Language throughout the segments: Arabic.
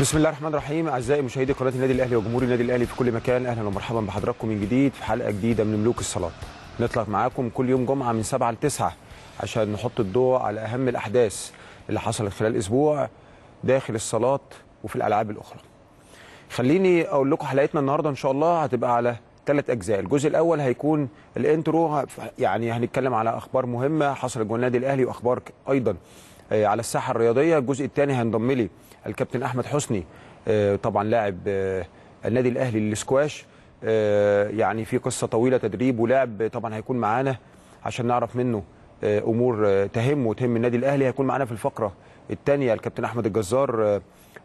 بسم الله الرحمن الرحيم اعزائي مشاهدي قناه النادي الاهلي وجمهور النادي الاهلي في كل مكان اهلا ومرحبا بحضراتكم من جديد في حلقه جديده من ملوك الصلاه نطلع معاكم كل يوم جمعه من 7 ل 9 عشان نحط الضوء على اهم الاحداث اللي حصلت خلال الاسبوع داخل الصالات وفي الالعاب الاخرى خليني اقول لكم حلقتنا النهارده ان شاء الله هتبقى على ثلاث اجزاء الجزء الاول هيكون الانترو يعني هنتكلم على اخبار مهمه حصلت جوه النادي الاهلي واخبار ايضا آه، على الساحه الرياضيه الجزء الثاني هينضم لي الكابتن احمد حسني آه، طبعا لاعب آه، النادي الاهلي للسكواش آه، يعني في قصه طويله تدريب ولاعب طبعا هيكون معانا عشان نعرف منه امور تهم وتهم النادي الاهلي هيكون معانا في الفقره الثانيه الكابتن احمد الجزار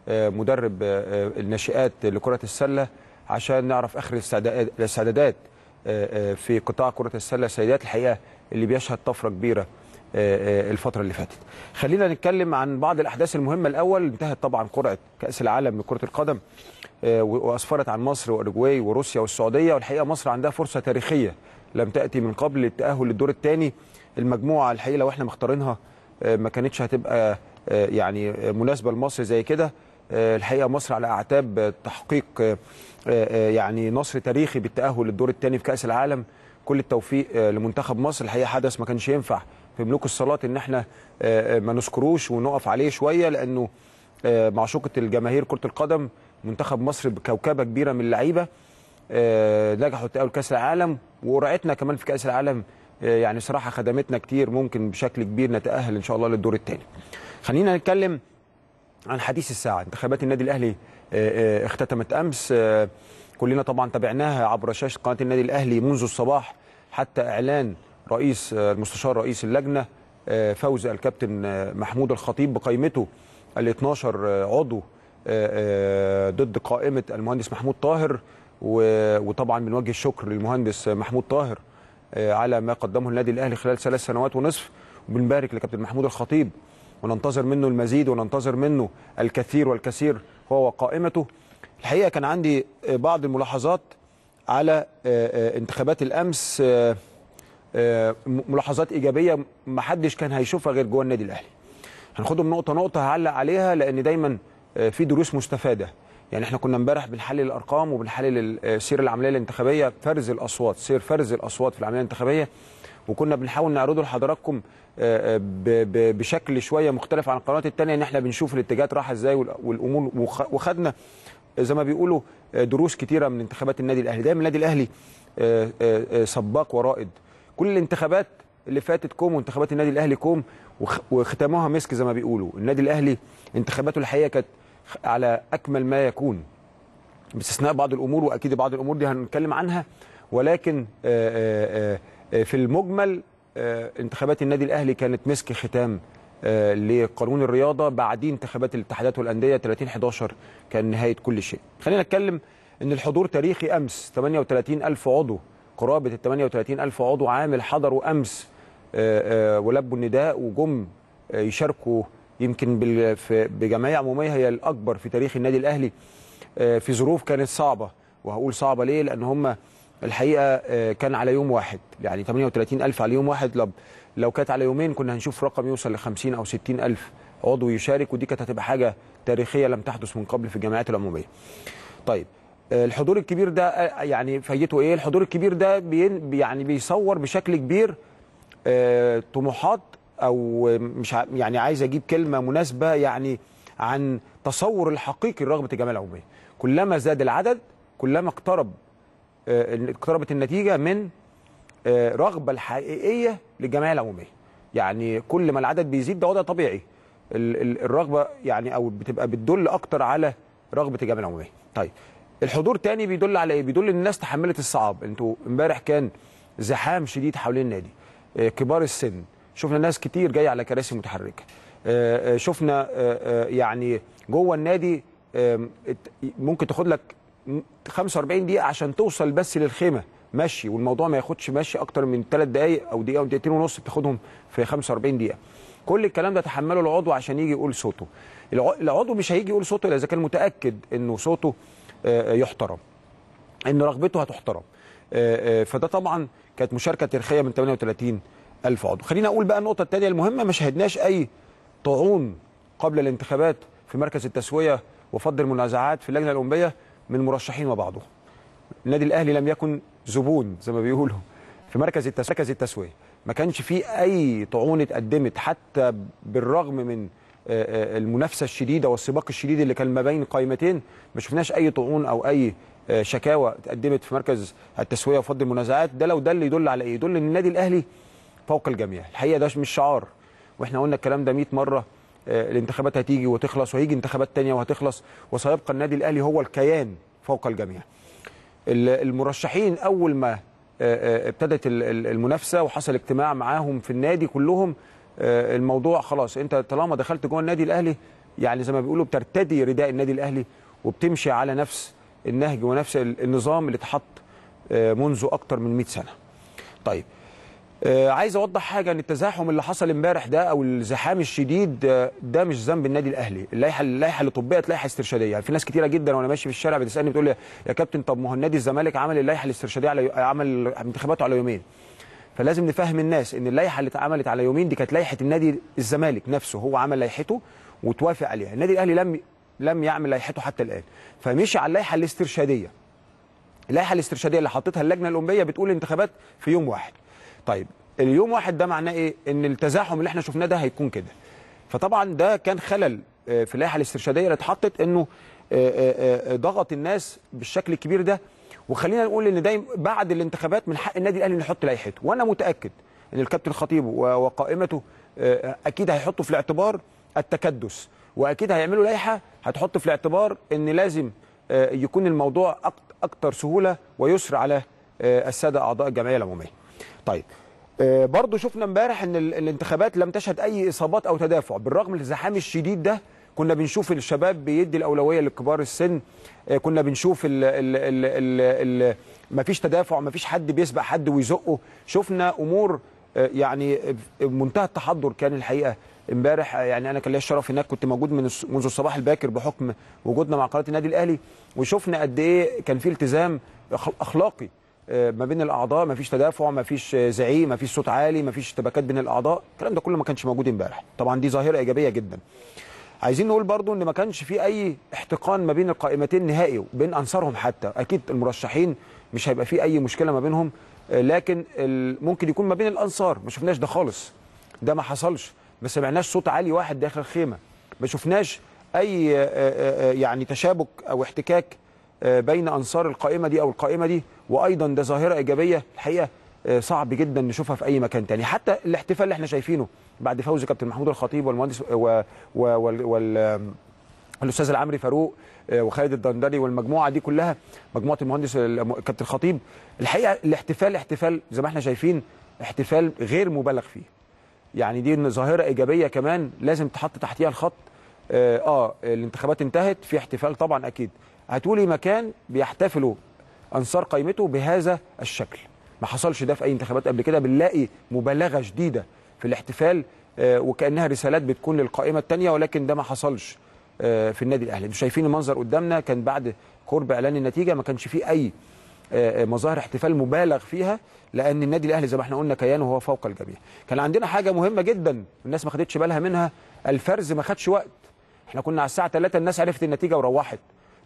مدرب الناشئات لكره السله عشان نعرف اخر الاستعدادات في قطاع كره السله السيدات الحقيقه اللي بيشهد طفره كبيره آه، آه، الفترة اللي فاتت خلينا نتكلم عن بعض الأحداث المهمة الأول انتهت طبعا قرعة كأس العالم لكرة القدم آه، وأسفرت عن مصر وأوروجواي وروسيا والسعودية والحقيقة مصر عندها فرصة تاريخية لم تأتي من قبل للتأهل للدور الثاني المجموعة الحقيقة لو احنا مختارينها ما كانتش هتبقى يعني مناسبة لمصر زي كده الحقيقه مصر على اعتاب تحقيق يعني نصر تاريخي بالتاهل للدور الثاني في كاس العالم كل التوفيق لمنتخب مصر الحقيقه حدث ما كانش ينفع في ملوك الصالات ان احنا آه، آه، ما نذكروش ونقف عليه شويه لانه آه، معشوقه الجماهير كره القدم منتخب مصر بكوكبه كبيره من اللعيبه نجحوا تقابل كاس العالم ورعتنا كمان في كاس العالم يعني صراحه خدمتنا كتير ممكن بشكل كبير نتاهل ان شاء الله للدور الثاني. خلينا نتكلم عن حديث الساعه انتخابات النادي الاهلي اختتمت امس كلنا طبعا تابعناها عبر شاشه قناه النادي الاهلي منذ الصباح حتى اعلان رئيس المستشار رئيس اللجنه آه، فوز الكابتن آه، محمود الخطيب بقائمته ال 12 آه، عضو ضد قائمه المهندس محمود طاهر وطبعا بنوجه الشكر للمهندس محمود طاهر على ما قدمه النادي الاهلي خلال ثلاث سنوات ونصف وبنبارك لكابتن محمود الخطيب وننتظر منه المزيد وننتظر منه الكثير والكثير هو وقائمته الحقيقه كان عندي بعض الملاحظات على انتخابات الامس آه، ملاحظات ايجابيه ما حدش كان هيشوفها غير جوه النادي الاهلي هناخدهم نقطه نقطه هعلق عليها لان دايما آه، في دروس مستفاده يعني احنا كنا امبارح بنحلل الارقام وبنحلل آه، سير العمليه الانتخابيه فرز الاصوات سير فرز الاصوات في العمليه الانتخابيه وكنا بنحاول نعرضه لحضراتكم بشكل شويه مختلف عن القنوات الثانيه ان احنا بنشوف الاتجاهات راح ازاي والامور وخدنا زي ما بيقولوا دروس كتيره من انتخابات النادي الاهلي دايما النادي الاهلي سباق ورائد كل الانتخابات اللي فاتت كوم وانتخابات النادي الاهلي كوم وختامها مسك زي ما بيقولوا النادي الاهلي انتخاباته الحقيقه كانت على اكمل ما يكون باستثناء بعض الامور واكيد بعض الامور دي هنتكلم عنها ولكن آه، آه، آه، في المجمل انتخابات النادي الاهلي كانت مسك ختام لقانون الرياضه بعدين انتخابات الاتحادات والانديه 30 11 كان نهايه كل شيء خلينا نتكلم ان الحضور تاريخي امس 38000 عضو قرابه ال 38 الف عضو عامل حضروا امس آه، آه، ولبوا النداء وجم آه، يشاركوا يمكن بجمعيه عموميه هي الاكبر في تاريخ النادي الاهلي في ظروف كانت صعبه وهقول صعبه ليه لان هم الحقيقه كان على يوم واحد يعني 38 الف على يوم واحد لو لو كانت على يومين كنا هنشوف رقم يوصل ل 50 او 60 الف عضو يشارك ودي كانت هتبقى حاجه تاريخيه لم تحدث من قبل في الجمعيات العموميه طيب الحضور الكبير ده آه، يعني فايته ايه الحضور الكبير ده بين يعني بيصور بشكل كبير آه، طموحات او مش يعني عايز اجيب كلمه مناسبه يعني عن تصور الحقيقي لرغبه الجمعيه العموميه كلما زاد العدد كلما اقترب آه، اقتربت النتيجه من رغبه الحقيقيه للجمعيه العموميه يعني كل ما العدد بيزيد ده وضع طبيعي الرغبه يعني او بتبقى بتدل اكتر على رغبه الجمعيه العموميه طيب الحضور تاني بيدل على ايه بيدل ان الناس تحملت الصعاب انتوا امبارح كان زحام شديد حوالين النادي آه، كبار السن شفنا ناس كتير جايه على كراسي متحركه آه، آه، شفنا يعني جوه النادي ممكن تاخد لك 45 دقيقه عشان توصل بس للخيمه مشي والموضوع ما ياخدش مشي اكتر من ثلاث دقائق او دقيقه او دقيقتين ونص بتاخدهم في 45 دقيقه كل الكلام ده تحمله العضو عشان يجي يقول صوته العضو مش هيجي يقول صوته الا اذا كان متاكد انه صوته آه، آه، يحترم ان رغبته هتحترم آه، فده طبعا كانت مشاركه تاريخيه من 38 الف عضو خلينا اقول بقى النقطه الثانيه المهمه ما شهدناش اي طعون قبل الانتخابات في مركز التسويه وفض المنازعات في اللجنه الاولمبيه من مرشحين وبعضهم النادي الاهلي لم يكن زبون زي ما بيقولوا في مركز التسويه ما كانش فيه اي طعون اتقدمت حتى بالرغم من آه، آه، المنافسه الشديده والسباق الشديد اللي كان ما بين قائمتين ما شفناش اي طعون او اي آه، شكاوى اتقدمت في مركز التسويه وفض المنازعات ده لو ده اللي يدل على ايه يدل ان النادي الاهلي فوق الجميع الحقيقه ده مش شعار واحنا قلنا الكلام ده 100 مره الانتخابات هتيجي وتخلص وهيجي انتخابات تانية وهتخلص وسيبقى النادي الاهلي هو الكيان فوق الجميع المرشحين اول ما ابتدت المنافسه وحصل اجتماع معاهم في النادي كلهم آه، الموضوع خلاص انت طالما دخلت جوه النادي الاهلي يعني زي ما بيقولوا بترتدي رداء النادي الاهلي وبتمشي على نفس النهج ونفس النظام اللي اتحط آه، منذ اكتر من 100 سنه. طيب آه، عايز اوضح حاجه ان التزاحم اللي حصل امبارح ده او الزحام الشديد ده مش ذنب النادي الاهلي اللائحه اللائحه اللي طبقت لائحه استرشاديه يعني في ناس كتيره جدا وانا ماشي في الشارع بتسالني بتقول لي يا كابتن طب ما هو النادي الزمالك عمل اللائحه الاسترشاديه على عمل انتخاباته على يومين فلازم نفهم الناس ان اللائحه اللي اتعملت على يومين دي كانت لائحه النادي الزمالك نفسه هو عمل لائحته وتوافق عليها النادي الاهلي لم لم يعمل لائحته حتى الان فمشي على اللائحه الاسترشاديه اللائحه الاسترشاديه اللي حطتها اللجنه الاولمبيه بتقول انتخابات في يوم واحد طيب اليوم واحد ده معناه ايه ان التزاحم اللي احنا شفناه ده هيكون كده فطبعا ده كان خلل آه، في اللائحه الاسترشاديه اللي اتحطت انه آه، آه، ضغط الناس بالشكل الكبير ده وخلينا نقول ان دايما بعد الانتخابات من حق النادي الاهلي انه يحط لائحته وانا متاكد ان الكابتن خطيب وقائمته آه، اكيد هيحطوا في الاعتبار التكدس واكيد هيعملوا لائحه هتحط في الاعتبار ان لازم آه، يكون الموضوع اكثر سهوله ويسر على آه، الساده اعضاء الجمعيه العموميه. طيب برضه شفنا امبارح ان الانتخابات لم تشهد اي اصابات او تدافع بالرغم من الزحام الشديد ده كنا بنشوف الشباب بيدي الاولويه لكبار السن آه، كنا بنشوف ال ال ال ال ال مفيش تدافع مفيش حد بيسبق حد ويزقه شفنا امور آه، يعني آه، منتهى التحضر كان الحقيقه امبارح يعني انا كان ليا الشرف هناك كنت موجود من منذ الصباح الباكر بحكم وجودنا مع قناه النادي الاهلي وشفنا قد ايه كان في التزام اخلاقي ما بين الاعضاء ما فيش تدافع ما فيش زعيق ما فيش صوت عالي ما فيش اشتباكات بين الاعضاء الكلام ده كله ما كانش موجود امبارح طبعا دي ظاهره ايجابيه جدا عايزين نقول برضو ان ما كانش في اي احتقان ما بين القائمتين نهائي وبين انصارهم حتى اكيد المرشحين مش هيبقى في اي مشكله ما بينهم لكن ممكن يكون ما بين الانصار ما شفناش ده خالص ده ما حصلش ما سمعناش صوت عالي واحد داخل خيمه ما شفناش اي يعني تشابك او احتكاك بين انصار القائمه دي او القائمه دي وايضا ده ظاهره ايجابيه الحقيقه آه، صعب جدا نشوفها في اي مكان تاني حتى الاحتفال اللي احنا شايفينه بعد فوز كابتن محمود الخطيب والمهندس و... و... وال... وال... الاستاذ العمري فاروق آه، وخالد الدندري والمجموعه دي كلها مجموعه المهندس كابتن الخطيب الحقيقه الاحتفال احتفال زي ما احنا شايفين احتفال غير مبالغ فيه يعني دي ظاهره ايجابيه كمان لازم تحط تحتيها الخط اه, آه الانتخابات انتهت في احتفال طبعا اكيد هتقولي مكان بيحتفلوا انصار قيمته بهذا الشكل ما حصلش ده في اي انتخابات قبل كده بنلاقي مبالغه شديده في الاحتفال آه، وكانها رسالات بتكون للقائمه الثانيه ولكن ده ما حصلش آه، في النادي الاهلي انتوا شايفين المنظر قدامنا كان بعد قرب اعلان النتيجه ما كانش فيه اي آه، مظاهر احتفال مبالغ فيها لان النادي الاهلي زي ما احنا قلنا كيانه هو فوق الجميع كان عندنا حاجه مهمه جدا الناس ما خدتش بالها منها الفرز ما خدش وقت احنا كنا على الساعه 3 الناس عرفت النتيجه وروحت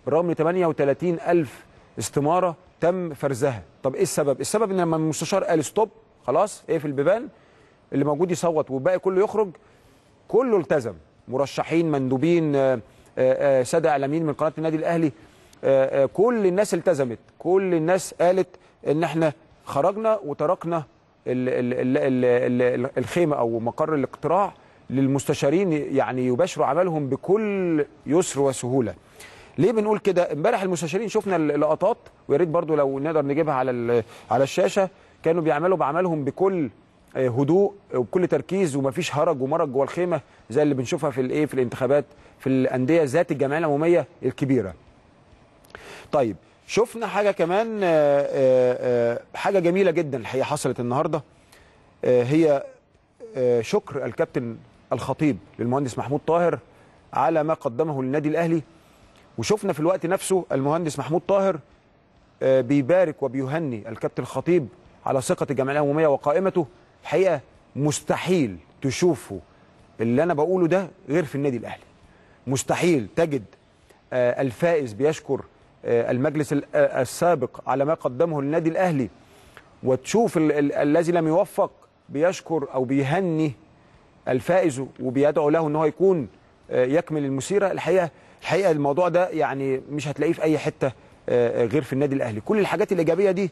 بالرغم من 38000 استماره تم فرزها طب ايه السبب السبب ان لما المستشار قال ستوب خلاص اقفل البيبان اللي موجود يصوت والباقي كله يخرج كله التزم مرشحين مندوبين آه، آه، آه، ساده اعلاميين من قناه النادي الاهلي كل الناس التزمت كل الناس قالت ان احنا خرجنا وتركنا الخيمه او مقر الاقتراع للمستشارين يعني يباشروا عملهم بكل يسر وسهوله ليه بنقول كده امبارح المستشارين شفنا اللقطات ويا ريت برده لو نقدر نجيبها على على الشاشه كانوا بيعملوا بعملهم بكل آه، هدوء وبكل تركيز ومفيش هرج ومرج جوه الخيمه زي اللي بنشوفها في الايه في الانتخابات في الانديه ذات الجمعيه العموميه الكبيره. طيب شفنا حاجه كمان آه، آه، حاجه جميله جدا الحقيقه حصلت النهارده هي شكر الكابتن الخطيب للمهندس محمود طاهر على ما قدمه للنادي الاهلي وشفنا في الوقت نفسه المهندس محمود طاهر آه، بيبارك وبيهني الكابتن خطيب على ثقه الجمعيه العموميه وقائمته الحقيقه مستحيل تشوفه اللي انا بقوله ده غير في النادي الاهلي مستحيل تجد آه، الفائز بيشكر آه، المجلس السابق على ما قدمه للنادي الاهلي وتشوف الذي لم يوفق بيشكر او بيهني الفائز وبيدعو له ان هو يكون يكمل المسيره الحقيقه الحقيقه الموضوع ده يعني مش هتلاقيه في اي حته آه، غير في النادي الاهلي كل الحاجات الايجابيه دي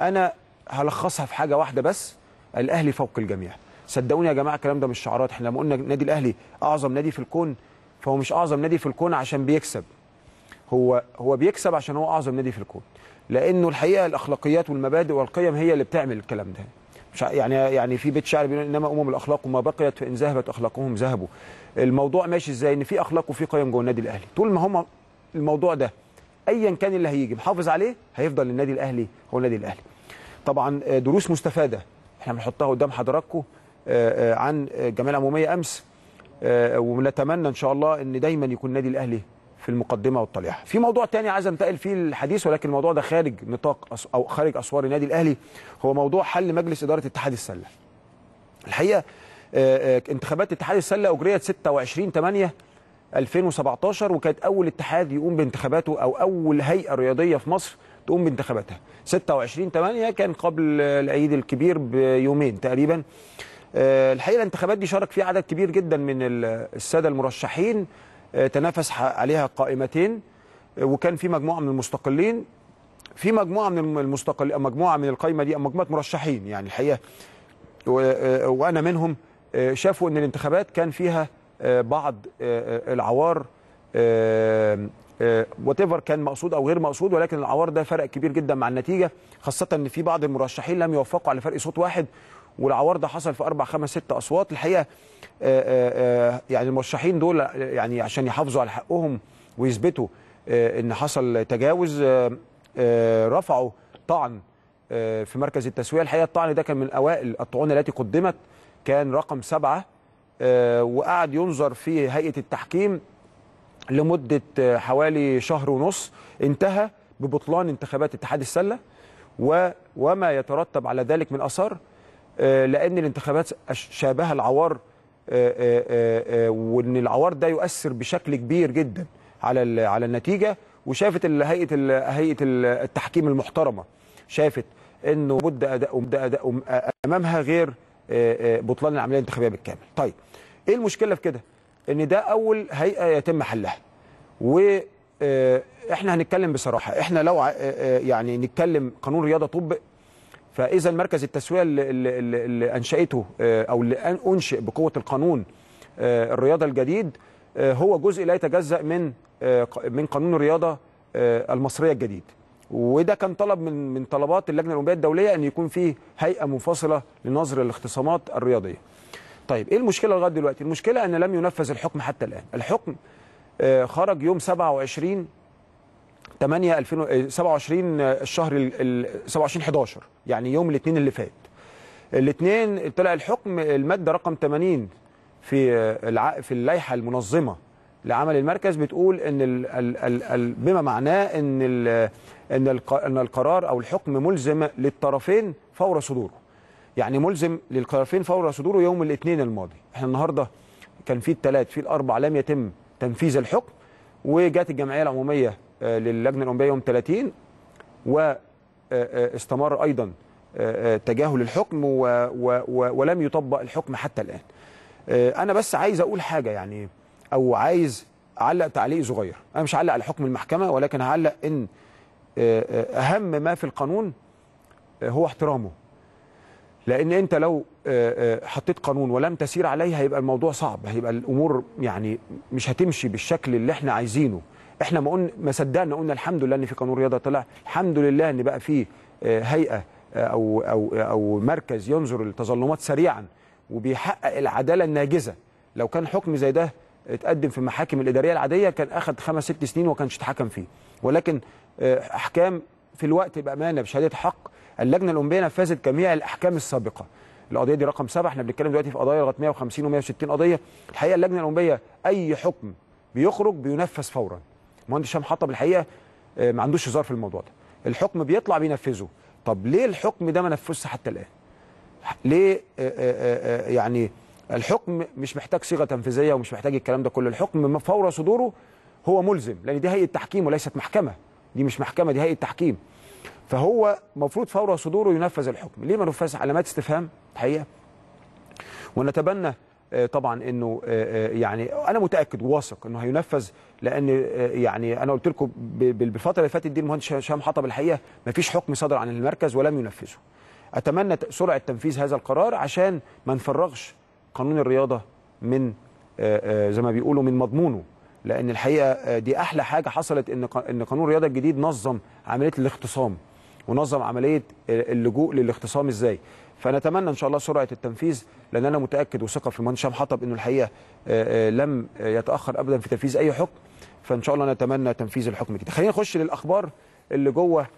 انا هلخصها في حاجه واحده بس الاهلي فوق الجميع صدقوني يا جماعه الكلام ده مش شعارات احنا لما قلنا النادي الاهلي اعظم نادي في الكون فهو مش اعظم نادي في الكون عشان بيكسب هو هو بيكسب عشان هو اعظم نادي في الكون لانه الحقيقه الاخلاقيات والمبادئ والقيم هي اللي بتعمل الكلام ده يعني يعني في بيت شعر بيقول انما امم الاخلاق وما بقيت فان ذهبت اخلاقهم ذهبوا الموضوع ماشي ازاي ان في اخلاق وفي قيم جوه النادي الاهلي طول ما هم الموضوع ده ايا كان اللي هيجي محافظ عليه هيفضل النادي الاهلي هو النادي الاهلي طبعا آه، دروس مستفاده احنا بنحطها قدام حضراتكم آه، آه، عن الجمعيه العموميه امس ونتمنى ان شاء الله ان دايما يكون النادي الاهلي في المقدمه والطليحة في موضوع تاني عايز انتقل فيه الحديث ولكن الموضوع ده خارج نطاق أس... او خارج اسوار النادي الاهلي هو موضوع حل مجلس اداره اتحاد السله الحقيقه آه، آه، انتخابات اتحاد السله اجريت 26 8 2017 وكانت اول اتحاد يقوم بانتخاباته او اول هيئه رياضيه في مصر تقوم بانتخاباتها 26 8 كان قبل العيد الكبير بيومين تقريبا آه، الحقيقه الانتخابات دي شارك فيها عدد كبير جدا من الساده المرشحين آه، تنافس عليها قائمتين آه، وكان في مجموعه من المستقلين في مجموعه من المستقل مجموعه من القايمه دي مجموعه مرشحين يعني الحقيقه آه، وانا منهم شافوا ان الانتخابات كان فيها بعض العوار وات كان مقصود او غير مقصود ولكن العوار ده فرق كبير جدا مع النتيجه خاصه ان في بعض المرشحين لم يوفقوا على فرق صوت واحد والعوار ده حصل في اربع خمس ست اصوات الحقيقه آه، آه، آه، يعني المرشحين دول يعني عشان يحافظوا على حقهم ويثبتوا ان حصل تجاوز رفعوا طعن في مركز التسويه الحقيقه الطعن ده كان من اوائل الطعون التي قدمت كان رقم سبعه وقعد ينظر في هيئه التحكيم لمده حوالي شهر ونص انتهى ببطلان انتخابات اتحاد السله وما يترتب على ذلك من اثار آه، لان الانتخابات شابهه العوار آه، آه، وان العوار ده يؤثر بشكل كبير جدا على على النتيجه وشافت هيئه هيئه التحكيم المحترمه شافت انه مد اداء مد اداء امامها غير بطلان العمليه الانتخابيه بالكامل. طيب ايه المشكله في كده؟ ان ده اول هيئه يتم حلها. و احنا هنتكلم بصراحه احنا لو يعني نتكلم قانون رياضه طبق فاذا مركز التسويه اللي, اللي انشاته آه، او اللي انشئ بقوه القانون آه، الرياضه الجديد آه، هو جزء لا يتجزا من من قانون الرياضه المصريه الجديد وده كان طلب من من طلبات اللجنه الاولمبيه الدوليه ان يكون فيه هيئه منفصله لنظر الاختصامات الرياضيه. طيب ايه المشكله لغايه دلوقتي؟ المشكله ان لم ينفذ الحكم حتى الان، الحكم خرج يوم 27 8 2000 27 الشهر 27 11 يعني يوم الاثنين اللي فات الاثنين طلع الحكم الماده رقم 80 في آه، في اللائحه المنظمه لعمل المركز بتقول ان الـ الـ الـ بما معناه ان ان ان القرار او الحكم ملزم للطرفين فور صدوره يعني ملزم للطرفين فور صدوره يوم الاثنين الماضي احنا النهارده كان في الثلاث في الاربع لم يتم تنفيذ الحكم وجات الجمعيه العموميه آه، للجنه الاولمبيه يوم 30 واستمر آه، آه، ايضا تجاهل الحكم ولم يطبق الحكم حتى الان انا بس عايز اقول حاجه يعني او عايز اعلق تعليق صغير انا مش هعلق على حكم المحكمه ولكن هعلق ان اهم ما في القانون هو احترامه لان انت لو حطيت قانون ولم تسير عليه هيبقى الموضوع صعب هيبقى الامور يعني مش هتمشي بالشكل اللي احنا عايزينه احنا ما قلنا ما صدقنا قلنا الحمد لله ان في قانون رياضه طلع الحمد لله ان بقى في آه، هيئه آه، او او او مركز ينظر للتظلمات سريعا وبيحقق العداله الناجزه لو كان حكم زي ده اتقدم في المحاكم الاداريه العاديه كان اخذ خمس ست سنين وما كانش اتحكم فيه ولكن آه، احكام في الوقت بامانه بشهاده حق اللجنه الاولمبيه نفذت جميع الاحكام السابقه القضيه دي رقم سبعه احنا بنتكلم دلوقتي في قضايا لغايه 150 و160 قضيه الحقيقه اللجنه الاولمبيه اي حكم بيخرج بينفذ فورا مهندس هشام حطب الحقيقه آه، ما عندوش هزار في الموضوع ده الحكم بيطلع بينفذه طب ليه الحكم ده ما نفذش حتى الان ليه آه، آه، يعني الحكم مش محتاج صيغه تنفيذيه ومش محتاج الكلام ده كله الحكم فور صدوره هو ملزم لان دي هيئه تحكيم وليست محكمه دي مش محكمه دي هيئه تحكيم فهو المفروض فور صدوره ينفذ الحكم ليه ما نفذش علامات استفهام الحقيقه ونتبنى آه، طبعا انه آه، آه، يعني انا متاكد وواثق انه هينفذ لان يعني انا قلت لكم بالفتره اللي فاتت دي المهندس هشام حطب الحقيقه ما فيش حكم صدر عن المركز ولم ينفذه. اتمنى سرعه تنفيذ هذا القرار عشان ما نفرغش قانون الرياضه من زي ما بيقولوا من مضمونه لان الحقيقه دي احلى حاجه حصلت ان ان قانون الرياضه الجديد نظم عمليه الاختصام ونظم عمليه اللجوء للاختصام ازاي فنتمنى ان شاء الله سرعه التنفيذ لان انا متاكد وثقه في المهندس حطب انه الحقيقه آه، آه، لم يتاخر ابدا في تنفيذ اي حكم فان شاء الله نتمنى تنفيذ الحكم كده خلينا نخش للاخبار اللي جوه